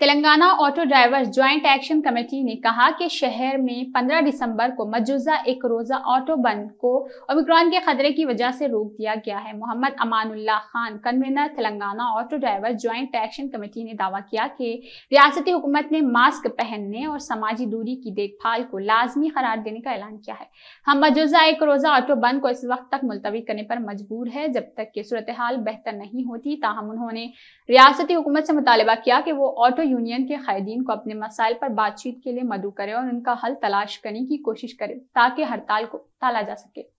Telangana auto drivers joint action committee ने कहा कि शहर में 15 दिसंबर को मजूजा एक रोजा ऑटो बंद को ओमिक्रॉन के खतरे की वजह से रोक दिया गया है Mohammad Amanullah Khan convener Telangana auto driver joint action committee ने दावा किया कि रियासती हुकूमत ने मास्क पहनने और समाजी दूरी की देखभाल को लाजमी करार देने का ऐलान किया है हम मजूजा एक रोजा ऑटो बंद को इस वक्त तक मुलतवी करने पर मजबूर है जब तक कि सूरत हाल बेहतर नहीं होती ताहम उन्होंने रियासती हुकूमत से मुतालबा किया कि वो ऑटो यूनियन के कैदीन को अपने मसाइल पर बातचीत के लिए मदु करें और उनका हल तलाश करने की कोशिश करें ताकि हड़ताल को टाला जा सके